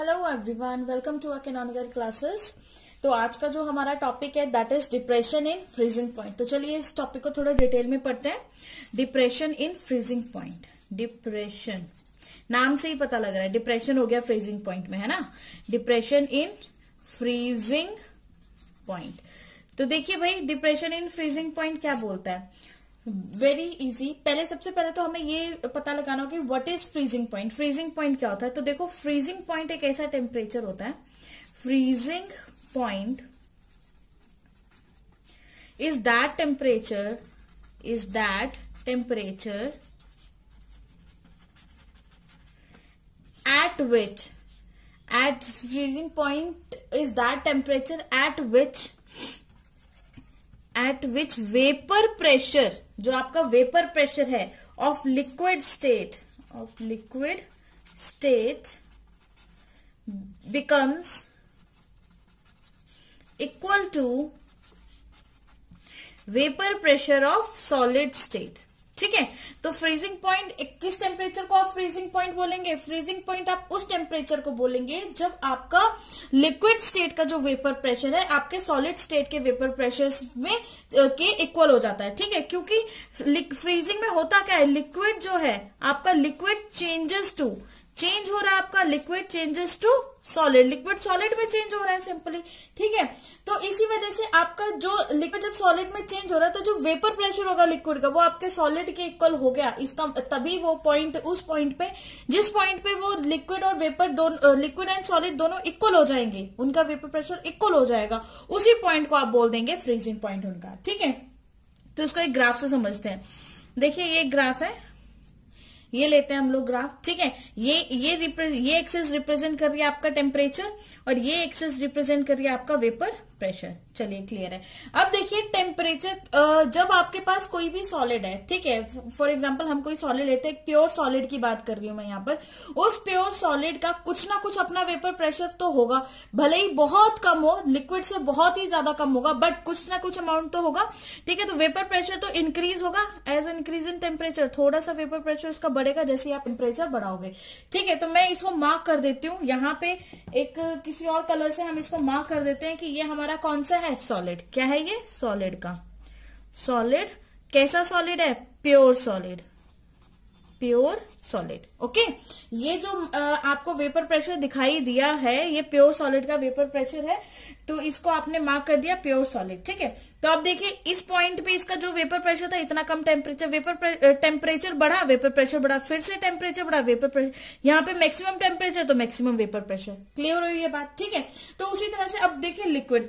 hello everyone welcome to uh canonical classes तो आज का जो हमारा टॉपिक है that is depression in freezing point तो चलिए इस टॉपिक को थोड़ा डिटेल में पढ़ते हैं depression in freezing point depression नाम से ही पता लग रहा है डिप्रेशन हो गया फ्रीजिंग पॉइंट में है ना डिप्रेशन इन फ्रीजिंग पॉइंट तो देखिए भाई डिप्रेशन इन फ्रीजिंग पॉइंट क्या बोलता है वेरी इजी पहले सबसे पहले तो हमें ये पता लगाना होगा what is freezing point freezing point क्या होता है तो देखो फ्रीजिंग पॉइंट एक ऐसा टेम्परेचर होता है freezing point is that temperature is that temperature at which at freezing point is that temperature at which at which vapour pressure जो आपका वेपर प्रेशर है of liquid state of liquid state becomes equal to vapour pressure of solid state ठीक है तो freezing point किस temperature को आप freezing point बोलेंगे फ्रीजिंग पॉइंट आप उस टेम्परेचर को बोलेंगे जब आपका लिक्विड स्टेट का जो वेपर प्रेशर है आपके सॉलिड स्टेट के वेपर प्रेशर में के इक्वल हो जाता है ठीक है क्योंकि फ्रीजिंग में होता क्या है लिक्विड जो है आपका लिक्विड चेंजेस टू चेंज हो रहा है आपका liquid changes to solid liquid solid में चेंज हो रहा है सिंपली ठीक है तो इसी वजह से आपका जो लिक्विड जब सॉलिड में चेंज हो रहा है तो जो वेपर प्रेशर होगा लिक्विड का वो आपके सॉलिड के इक्वल हो गया इसका तभी वो पॉइंट उस पॉइंट पे जिस पॉइंट पे वो लिक्विड और वेपर दोनों लिक्विड एंड सॉलिड दोनों इक्वल हो जाएंगे उनका वेपर प्रेशर इक्वल हो जाएगा उसी पॉइंट को आप बोल देंगे फ्रीजिंग पॉइंट उनका ठीक है तो इसको एक ग्राफ से समझते हैं देखिए ये ग्राफ है ये लेते हैं हम लोग ग्राफ ठीक है ये ये ये एक्सेस रिप्रेजेंट कर रही है आपका टेम्परेचर और ये एक्सेस रिप्रेजेंट कर रही है आपका वेपर प्रेशर चलिए क्लियर है अब देखिए टेम्परेचर जब आपके पास कोई भी सॉलिड है ठीक है फॉर एग्जाम्पल हम कोई सॉलिड लेते हैं प्योर सॉलिड की बात कर रही हूं मैं यहां पर उस प्योर सॉलिड का कुछ ना कुछ अपना वेपर प्रेशर तो होगा भले ही बहुत कम हो लिक्विड से बहुत ही ज्यादा कम होगा बट कुछ ना कुछ अमाउंट तो होगा ठीक है तो वेपर प्रेशर तो इंक्रीज होगा एज इंक्रीज इन टेम्परेचर थोड़ा सा वेपर प्रेशर उसका बढ़ेगा जैसे आप टेम्परेचर बढ़ाओगे ठीक है तो मैं इसको मार्क कर देती हूँ यहाँ पे एक किसी और कलर से हम इसको मार्क कर देते हैं कि ये हमारा वाला कौन सा है सॉलिड क्या है ये सॉलिड का सॉलिड कैसा सॉलिड है pure solid pure solid okay ये जो आपको वेपर प्रेशर दिखाई दिया है ये प्योर सॉलिड का वेपर प्रेशर है तो इसको आपने मार्क कर दिया प्योर सॉलिड ठीक है तो आप देखिए इस पॉइंट पे इसका जो वेपर प्रेशर था इतना कम टेम्परेचर वेपर टेम्परेचर बढ़ा वेपर प्रेशर बढ़ा फिर से टेम्परेचर बढ़ा वेपर प्रेशर यहाँ पे मैक्सिमम टेम्परेचर तो मैक्सिमम वेपर प्रेशर क्लियर हुई ये बात ठीक है तो उसी तरह से अब देखिए लिक्विड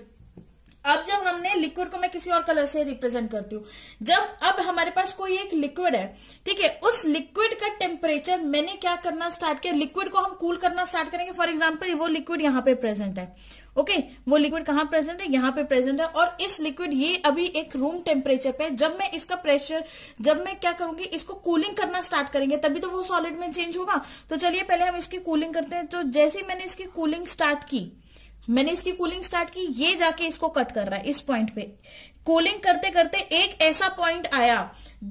अब जब हमने लिक्विड को मैं किसी और कलर से रिप्रेजेंट करती हूँ जब अब हमारे पास कोई एक लिक्विड है ठीक है उस लिक्विड का टेम्परेचर मैंने क्या करना स्टार्ट किया लिक्विड को हम कूल करना स्टार्ट करेंगे फॉर एग्जाम्पल वो लिक्विड यहाँ पे प्रेजेंट है ओके okay, वो लिक्विड कहाँ प्रेजेंट है यहाँ पे प्रेजेंट है और इस लिक्विड ये अभी एक रूम टेम्परेचर पे जब मैं इसका प्रेशर जब मैं क्या करूंगी इसको कूलिंग करना स्टार्ट करेंगे तभी तो वो सॉलिड में चेंज होगा तो चलिए पहले हम इसकी कूलिंग करते हैं तो जैसे ही मैंने इसकी कूलिंग स्टार्ट की मैंने इसकी कूलिंग स्टार्ट की ये जाके इसको कट कर रहा है इस पॉइंट पे कूलिंग करते करते एक ऐसा पॉइंट आया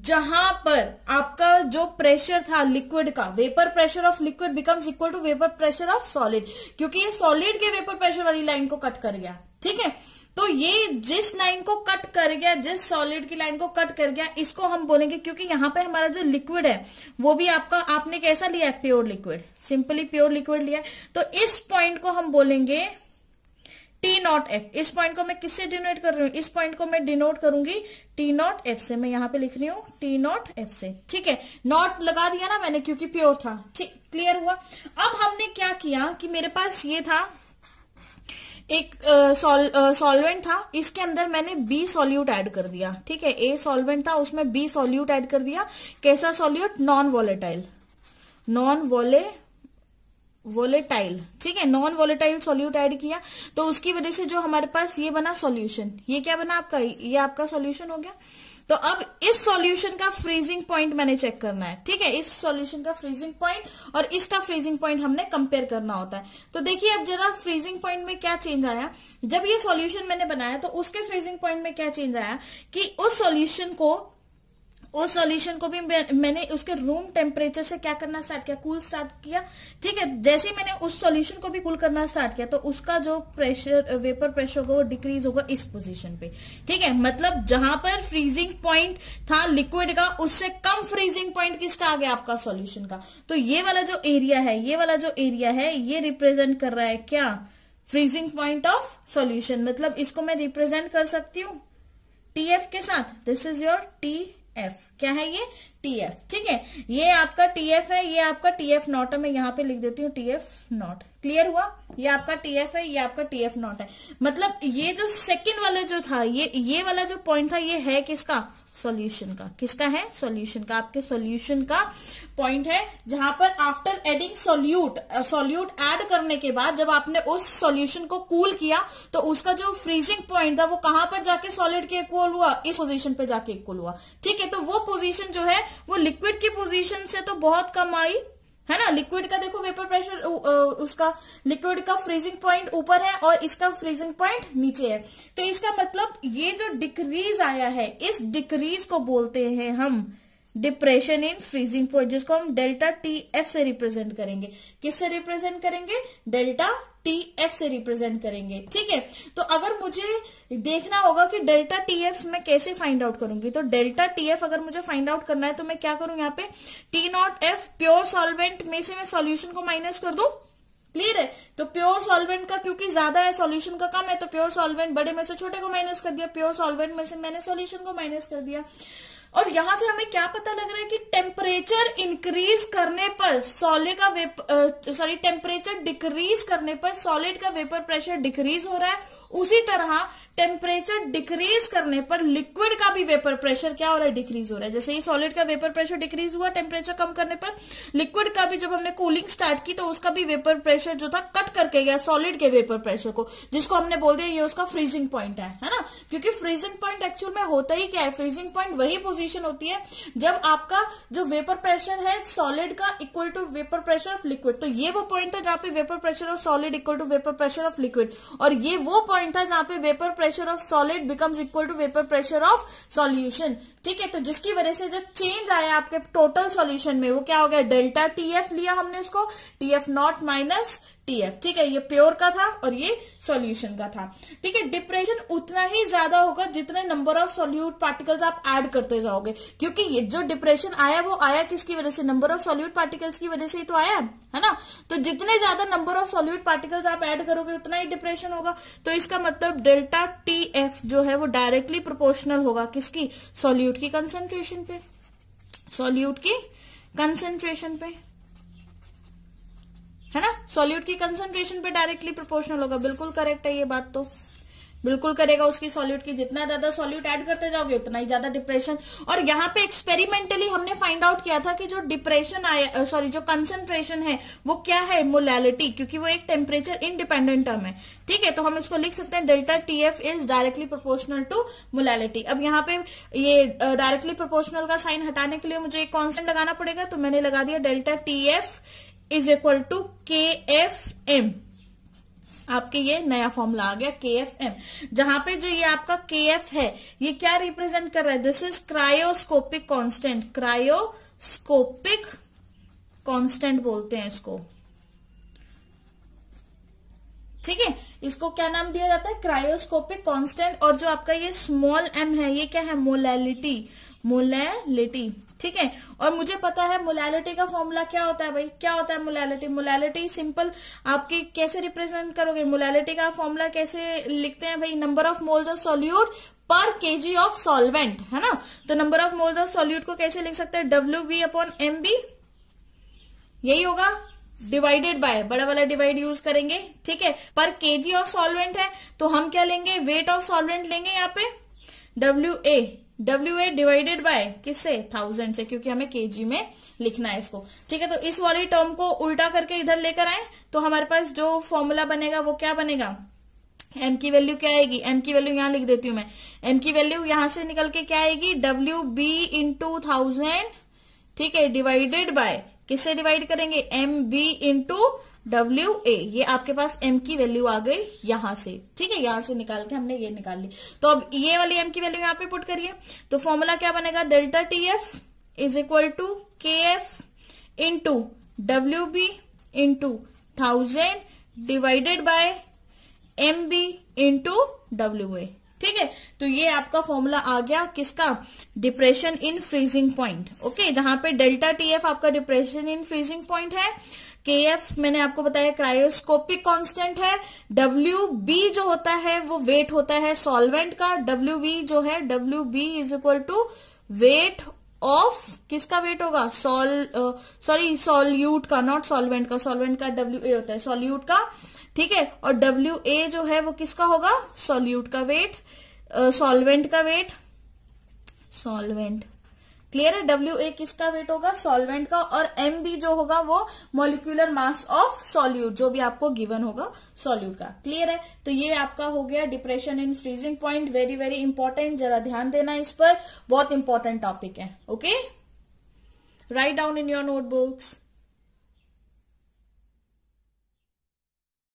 जहां पर आपका जो प्रेशर था लिक्विड का vapour pressure of liquid becomes equal to vapour pressure of solid क्योंकि ये सॉलिड के वेपर प्रेशर वाली लाइन को कट कर गया ठीक है तो ये जिस लाइन को कट कर गया जिस सॉलिड की लाइन को कट कर गया इसको हम बोलेंगे क्योंकि यहां पे हमारा जो लिक्विड है वो भी आपका आपने कैसा लिया है pure liquid simply pure liquid लिया है तो इस पॉइंट को हम बोलेंगे टी नॉट एफ इस पॉइंट को मैं किससे डिनोट कर रही हूँ इस पॉइंट को मैं डिनोट करूंगी टी नॉट एफ से मैं यहाँ पे लिख रही हूँ टी नॉट एफ से ठीक है नॉट लगा दिया ना मैंने क्योंकि प्योर था ठीक क्लियर हुआ अब हमने क्या किया कि मेरे पास ये था एक सॉल्वेंट था इसके अंदर मैंने बी सॉल्यूट ऐड कर दिया ठीक है ए सॉल्वेंट था उसमें बी सॉल्यूट ऐड कर दिया कैसा solute non volatile non vola volatile ठीक है नॉन वोलेटाइल सॉल्यूट ऐड किया तो उसकी वजह से जो हमारे पास ये बना सॉल्यूशन ये क्या बना आपका ये आपका सॉल्यूशन हो गया तो अब इस सॉल्यूशन का फ्रीजिंग पॉइंट मैंने चेक करना है ठीक है इस सॉल्यूशन का फ्रीजिंग पॉइंट और इसका फ्रीजिंग पॉइंट हमने कंपेयर करना होता है तो देखिए अब जरा फ्रीजिंग पॉइंट में क्या चेंज आया जब ये सॉल्यूशन मैंने बनाया तो उसके फ्रीजिंग पॉइंट में क्या चेंज आया कि उस सॉल्यूशन को उस सॉल्यूशन को भी मैंने उसके रूम टेम्परेचर से क्या करना स्टार्ट किया कूल स्टार्ट किया ठीक है जैसे ही मैंने उस सॉल्यूशन को भी कूल करना स्टार्ट किया तो उसका जो प्रेशर वेपर प्रेशर होगा वो डिक्रीज होगा इस पोजीशन पे ठीक है मतलब जहां पर फ्रीजिंग पॉइंट था लिक्विड का उससे कम फ्रीजिंग पॉइंट किसका आ गया आपका सोल्यूशन का तो ये वाला जो एरिया है ये वाला जो एरिया है ये रिप्रेजेंट कर रहा है क्या फ्रीजिंग पॉइंट ऑफ सोल्यूशन मतलब इसको मैं रिप्रेजेंट कर सकती हूँ टीएफ के साथ this is your T F क्या है ये टी एफ ठीक है ये आपका टी एफ है ये आपका टी एफ नॉट है मैं यहाँ पे लिख देती हूँ टी एफ नॉट क्लियर हुआ ये आपका टी एफ है ये आपका टी एफ नॉट है मतलब ये जो सेकेंड वाला जो था ये ये वाला जो पॉइंट था ये है किसका सॉल्यूशन का किसका है सॉल्यूशन का आपके सॉल्यूशन का पॉइंट है जहां पर after adding solute solute add करने के बाद जब आपने उस सॉल्यूशन को कूल cool किया तो उसका जो फ्रीजिंग पॉइंट था वो कहां पर जाके सॉलिड के इक्वल हुआ इस पोजीशन पे जाके इक्वल हुआ ठीक है तो वो पोजीशन जो है वो लिक्विड की पोजीशन से तो बहुत कम आई है ना लिक्विड का देखो वेपर प्रेशर उसका लिक्विड का फ्रीजिंग पॉइंट ऊपर है और इसका फ्रीजिंग पॉइंट नीचे है तो इसका मतलब ये जो डिक्रीज आया है इस डिक्रीज को बोलते हैं हम डिप्रेशन इन फ्रीजिंग पॉइंट जिसको हम डेल्टा टी एफ से रिप्रेजेंट करेंगे किससे रिप्रेजेंट करेंगे डेल्टा टी एफ से रिप्रेजेंट करेंगे ठीक है तो अगर मुझे देखना होगा कि डेल्टा टी एफ मैं कैसे फाइंड आउट करूंगी तो डेल्टा टी एफ अगर मुझे फाइंड आउट करना है तो मैं क्या करूं यहाँ पे T nought F pure solvent में से मैं सॉल्यूशन को माइनस कर दू क्लियर है तो प्योर सॉल्वेंट का क्योंकि ज्यादा है सॉल्यूशन का कम है तो प्योर सॉल्वेंट बड़े में से छोटे को माइनस कर दिया प्योर सॉल्वेंट में से मैंने सॉल्यूशन को माइनस कर दिया और यहां से हमें क्या पता लग रहा है कि टेम्परेचर इंक्रीज करने पर सॉलिड का वेपर सॉरी टेम्परेचर डिक्रीज करने पर सॉलिड का वेपर प्रेशर डिक्रीज हो रहा है उसी तरह टेम्परेचर डिक्रीज करने पर लिक्विड का भी वेपर प्रेशर क्या हो रहा है डिक्रीज हो रहा है जैसे ही सॉलिड का वेपर प्रेशर डिक्रीज हुआ टेम्परेचर कम करने पर लिक्विड का भी जब हमने कूलिंग स्टार्ट की तो उसका भी वेपर प्रेशर जो था कट करके गया सॉलिड के वेपर प्रेशर को जिसको हमने बोल दिया ये उसका फ्रीजिंग पॉइंट है है ना क्योंकि फ्रीजिंग पॉइंट एक्चुअल में होता ही क्या है फ्रीजिंग पॉइंट वही पोजिशन होती है जब आपका जो वेपर प्रेशर है सॉलिड का equal to vapour pressure of liquid तो ये वो पॉइंट था जहां पे vapour pressure of solid equal to vapour pressure of liquid और ये वो पॉइंट था जहां पे vapour pressure pressure of solid becomes equal to vapour pressure of solution ठीक है तो जिसकी वजह से जो चेंज आया आपके टोटल सॉल्यूशन में वो क्या हो गया डेल्टा टीएफ लिया हमने उसको टीएफ नॉट माइनस टीएफ ठीक है ये प्योर का था और ये सॉल्यूशन का था ठीक है डिप्रेशन उतना ही ज्यादा होगा जितने नंबर ऑफ सॉल्यूट पार्टिकल्स आप ऐड करते जाओगे क्योंकि ये जो डिप्रेशन आया वो आया किसकी वजह से नंबर ऑफ सॉल्यूट पार्टिकल्स की वजह से ही तो आया है ना तो जितने ज्यादा नंबर ऑफ सॉल्यूट पार्टिकल्स आप ऐड करोगे उतना ही डिप्रेशन होगा तो इसका मतलब डेल्टा टी एफ जो है वो डायरेक्टली प्रोपोर्शनल होगा किसकी सॉल्यूट की कंसेंट्रेशन पे सॉल्यूट की कंसेंट्रेशन पे है ना सॉल्यूट की कंसंट्रेशन पे डायरेक्टली प्रोपोर्शनल होगा बिल्कुल करेक्ट है ये बात तो बिल्कुल करेगा उसकी सॉल्यूट की जितना ज्यादा सॉल्यूट ऐड करते जाओगे उतना ही ज्यादा डिप्रेशन और यहाँ पे एक्सपेरिमेंटली हमने फाइंड आउट किया था कि जो डिप्रेशन आया सॉरी जो कंसंट्रेशन है वो क्या है मोलैलिटी क्योंकि वो एक टेम्परेचर इनडिपेंडेंट टर्म है ठीक है तो हम इसको लिख सकते हैं delta T F is directly proportional to molality अब यहाँ पे ये डायरेक्टली प्रोपोर्शनल का साइन हटाने के लिए मुझे एक कॉन्सेंट लगाना पड़ेगा तो मैंने लगा दिया delta T F is equal to K F M आपके ये नया फॉर्मूला आ गया के एफ एम जहां पे जो ये आपका के एफ है ये क्या रिप्रेजेंट कर रहा है this is cryoscopic constant cryoscopic constant बोलते हैं इसको ठीक है इसको क्या नाम दिया जाता है क्रायोस्कोपिक कांस्टेंट और जो आपका ये स्मॉल एम है ये क्या है मोलैलिटी मोलैलिटी ठीक है और मुझे पता है मोलैलिटी का फॉर्मूला क्या होता है भाई क्या होता है मोलैलिटी मोलैलिटी सिंपल आपके कैसे रिप्रेजेंट करोगे मोलैलिटी का फॉर्मूला कैसे लिखते हैं भाई number of moles of solute पर केजी ऑफ सॉल्वेंट है ना तो नंबर ऑफ मोल्स ऑफ सोल्यूट को कैसे लिख सकते हैं W B upon M B यही होगा डिवाइडेड बाय बड़ा वाला डिवाइड यूज करेंगे ठीक है पर केजी ऑफ सॉल्वेंट है तो हम क्या लेंगे वेट ऑफ सॉल्वेंट लेंगे यहाँ पे W A W A divided by किससे थाउजेंड से क्योंकि हमें केजी में लिखना है इसको ठीक है तो इस वाली टर्म को उल्टा करके इधर लेकर आए तो हमारे पास जो फॉर्मूला बनेगा वो क्या बनेगा एम की वैल्यू क्या आएगी एम की वैल्यू यहां लिख देती हूं मैं एम की वैल्यू यहां से निकल के क्या आएगी डब्ल्यू बी इंटू थाउजेंड ठीक है डिवाइडेड बाय किससे डिवाइड करेंगे M B into W A ये आपके पास एम की वैल्यू आ गई यहां से ठीक है यहां से निकाल के हमने ये निकाल ली तो अब ये वाली एम की वैल्यू यहां पे पुट करिए तो फॉर्मूला क्या बनेगा delta T F is equal to K F into W B into thousand divided by M B into W A ठीक है तो ये आपका फॉर्मूला आ गया किसका depression in freezing point okay जहां पे डेल्टा टी एफ आपका डिप्रेशन इन फ्रीजिंग पॉइंट है के एफ मैंने आपको बताया क्रायोस्कोपिक कांस्टेंट है डब्ल्यू बी जो होता है वो वेट होता है सॉल्वेंट का डब्ल्यू बी जो है W B is equal to weight of किसका वेट होगा सॉल सॉरी सॉल्यूट का नॉट सॉल्वेंट का सॉल्वेंट का डब्ल्यू ए होता है सॉल्यूट का ठीक है और डब्ल्यू ए जो है वो किसका होगा सॉल्यूट का वेट सॉल्वेंट uh, का वेट सॉल्वेंट क्लियर है डब्ल्यू ए किसका वेट होगा सॉल्वेंट का और एम बी जो होगा वो मोलिकुलर मास ऑफ सॉल्यूट जो भी आपको गिवन होगा सॉल्यूट का क्लियर है तो ये आपका हो गया depression in freezing point very very important जरा ध्यान देना इस पर बहुत इंपॉर्टेंट टॉपिक है okay write down in your notebooks